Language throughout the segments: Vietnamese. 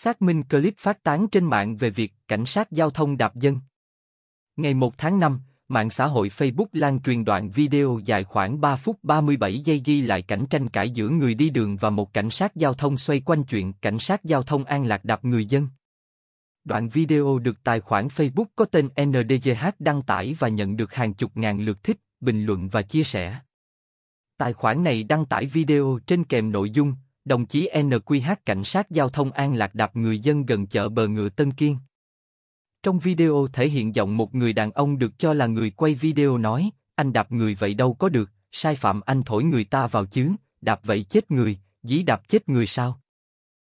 Xác minh clip phát tán trên mạng về việc cảnh sát giao thông đạp dân. Ngày 1 tháng 5, mạng xã hội Facebook lan truyền đoạn video dài khoảng 3 phút 37 giây ghi lại cảnh tranh cãi giữa người đi đường và một cảnh sát giao thông xoay quanh chuyện cảnh sát giao thông An Lạc đạp người dân. Đoạn video được tài khoản Facebook có tên NDGH đăng tải và nhận được hàng chục ngàn lượt thích, bình luận và chia sẻ. Tài khoản này đăng tải video trên kèm nội dung Đồng chí NQH cảnh sát giao thông An Lạc đạp người dân gần chợ bờ ngựa Tân Kiên. Trong video thể hiện giọng một người đàn ông được cho là người quay video nói, anh đạp người vậy đâu có được, sai phạm anh thổi người ta vào chứ, đạp vậy chết người, dí đạp chết người sao?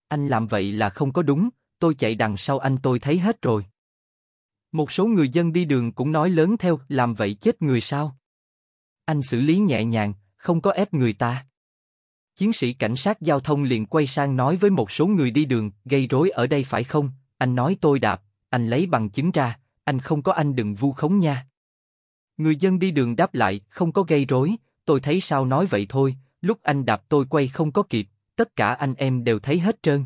Anh làm vậy là không có đúng, tôi chạy đằng sau anh tôi thấy hết rồi. Một số người dân đi đường cũng nói lớn theo, làm vậy chết người sao? Anh xử lý nhẹ nhàng, không có ép người ta. Chiến sĩ cảnh sát giao thông liền quay sang nói với một số người đi đường, gây rối ở đây phải không? Anh nói tôi đạp, anh lấy bằng chứng ra, anh không có anh đừng vu khống nha. Người dân đi đường đáp lại, không có gây rối, tôi thấy sao nói vậy thôi, lúc anh đạp tôi quay không có kịp, tất cả anh em đều thấy hết trơn.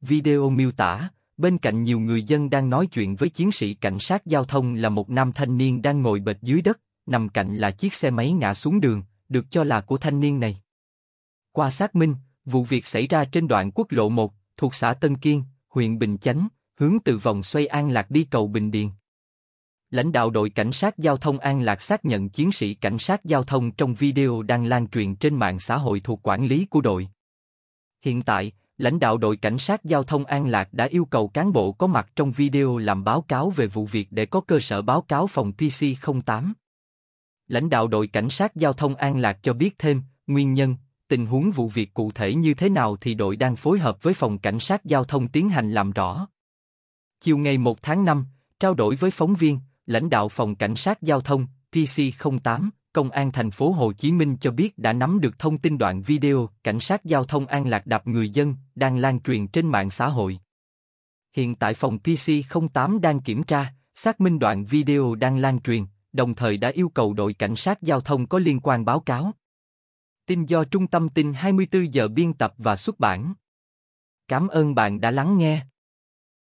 Video miêu tả, bên cạnh nhiều người dân đang nói chuyện với chiến sĩ cảnh sát giao thông là một nam thanh niên đang ngồi bệt dưới đất, nằm cạnh là chiếc xe máy ngã xuống đường, được cho là của thanh niên này. Qua xác minh, vụ việc xảy ra trên đoạn quốc lộ 1, thuộc xã Tân Kiên, huyện Bình Chánh, hướng từ vòng xoay An Lạc đi cầu Bình Điền. Lãnh đạo đội cảnh sát giao thông An Lạc xác nhận chiến sĩ cảnh sát giao thông trong video đang lan truyền trên mạng xã hội thuộc quản lý của đội. Hiện tại, lãnh đạo đội cảnh sát giao thông An Lạc đã yêu cầu cán bộ có mặt trong video làm báo cáo về vụ việc để có cơ sở báo cáo phòng PC 08. Lãnh đạo đội cảnh sát giao thông An Lạc cho biết thêm, nguyên nhân, tình huống vụ việc cụ thể như thế nào thì đội đang phối hợp với phòng cảnh sát giao thông tiến hành làm rõ. Chiều ngày 1 tháng 5, trao đổi với phóng viên, lãnh đạo phòng cảnh sát giao thông PC08, công an thành phố Hồ Chí Minh cho biết đã nắm được thông tin đoạn video cảnh sát giao thông An Lạc đạp người dân đang lan truyền trên mạng xã hội. Hiện tại phòng PC08 đang kiểm tra, xác minh đoạn video đang lan truyền, đồng thời đã yêu cầu đội cảnh sát giao thông có liên quan báo cáo. Tin do Trung tâm tin 24 giờ biên tập và xuất bản. Cảm ơn bạn đã lắng nghe.